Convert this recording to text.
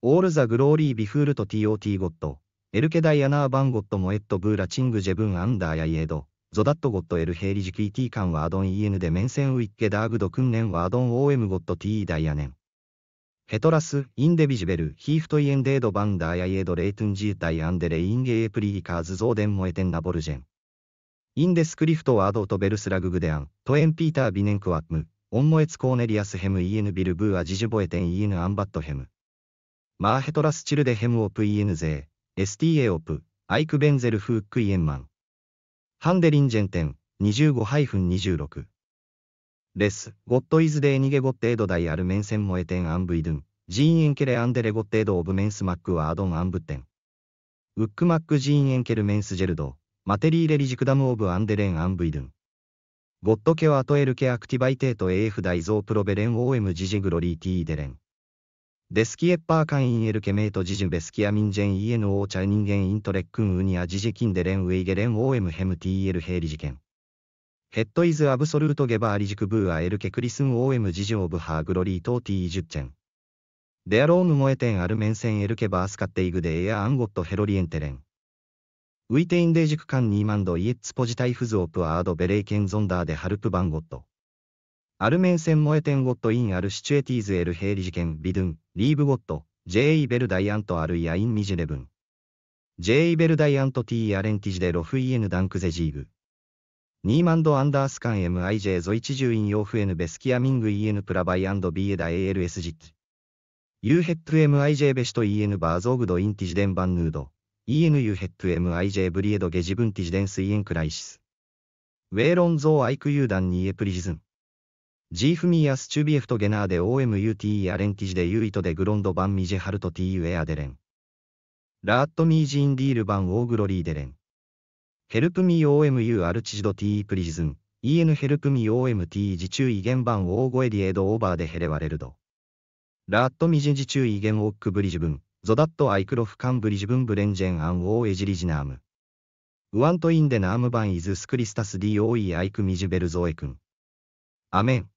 オールザグローリービフールと TOT ゴッド、エルケダイアナーバンゴッドモエットブーラチングジェブンアンダーヤイエド、ゾダットゴッドエルヘイリジクイティカンワードンイエヌでメンセンウィッケダーグド訓練ワードン OM ゴッド TE ダイアネン。ヘトラス、インデビジベル、ヒーフトイエンデードバンダーヤイエドレイトゥンジータイアンデレインゲエプリーカーズゾーデンモエテンナボルジェン。インデスクリフトワードトベルスラググデアン、トエンピータービネンクワッム、オンモエツコーネリアスヘムイエヌビルブーアジジュボエテンイエヌアンバットヘム。マーヘトラスチルデヘムオプイエヌゼー、STA オプ、アイクベンゼルフークイエンマン。ハンデリンジェンテン、25-26。レス、ゴットイズデーニゲゴッテードダイアルメンセンモエテンアンブイドゥン、ジーンエンケレアンデレゴッテードオブメンスマックワードンアンブテン。ウックマックジーンエンケルメンスジェルド、マテリーレリジクダムオブアンデレンアンブイドゥン。ゴットケワトエルケアクティバイテートエーフダイゾープロベレンオーエムジジグロリーティーデレン。デスキエッパー会員エルケメイトジジュベスキアミンジェンイエヌオーチャ人間イントレックンウニアジジキンデレンウイゲレンオーエムヘムティエルヘイリ事件。ヘッドイズアブソルートゲバーリジクブーアエルケクリスンオーエムジジオブハーグロリートーティージュッチェン。デアローヌモエテンアルメンセンエルケバースカッテイグデエアアンゴットヘロリエンテレン。ウィテインデージクカンニーマンドイエッツポジタイフズオプアードベレイケンゾンダーデハルプバンゴット。アルメンセンモエテンゴットインアルシチュエティーズエルヘイリ事件ビドゥン、リーブゴット、ジェイベルダイアントアルイアインミジレブン。ジェイベルダイアントティーアレンティジデロフイエヌダンクゼジーグ。ニーマンドアンダースカン MIJ ゾイチジュインヨーフエヌベスキアミング EN プラバイアンドビエダ ALS ジッユーヘッド MIJ ベシト EN バーゾーグドインティジデンバンヌード。EN ユーヘッド MIJ ブリエドゲジブンティジデンスイエンクライシス。ウェーロンゾーアイクユーダンニエプリジズン。ジーフミーアスチュビエフトゲナーで OMUTE アレンキジでユイトでグロンド版ミジハルト T ウェアデレン。ラーットミージーンディール版オーグロリーデレン。ヘルプミー OMU アルチジド T プリジズン。EN ヘルプミー OMT 自中意限版オーゴエディエドオーバーでヘレワレルド。ラーットミジン自注意限オックブリジブン。ゾダットアイクロフカンブリジブンブレンジェンアンオーエジリジナーム。ウアントインデナームバンイズスクリスタス DOE アイクミジベルゾエ君。アメン。